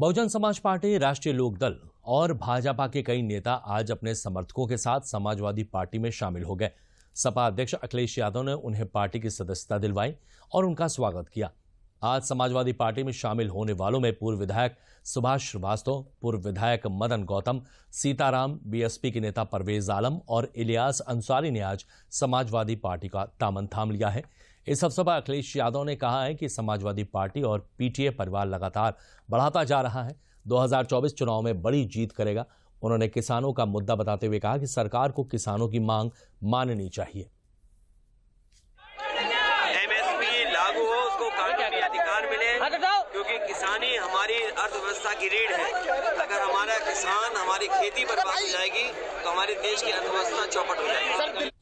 बहुजन समाज पार्टी राष्ट्रीय लोकदल और भाजपा के कई नेता आज अपने समर्थकों के साथ समाजवादी पार्टी में शामिल हो गए सपा अध्यक्ष अखिलेश यादव ने उन्हें पार्टी की सदस्यता दिलवाई और उनका स्वागत किया आज समाजवादी पार्टी में शामिल होने वालों में पूर्व विधायक सुभाष श्रीवास्तव पूर्व विधायक मदन गौतम सीताराम बीएसपी के नेता परवेज आलम और इलियास अंसारी ने आज समाजवादी पार्टी का दामन थाम लिया है इस अवसर पर अखिलेश यादव ने कहा है कि समाजवादी पार्टी और पीटीए परिवार लगातार बढ़ाता जा रहा है 2024 चुनाव में बड़ी जीत करेगा उन्होंने किसानों का मुद्दा बताते हुए कहा कि सरकार को किसानों की मांग माननी चाहिए उसको कानून के अधिकार मिले क्योंकि किसानी हमारी अर्थव्यवस्था की रीढ़ है अगर हमारा किसान हमारी खेती बर्बाद हो जाएगी तो हमारे देश की अर्थव्यवस्था चौपट हो जाएगी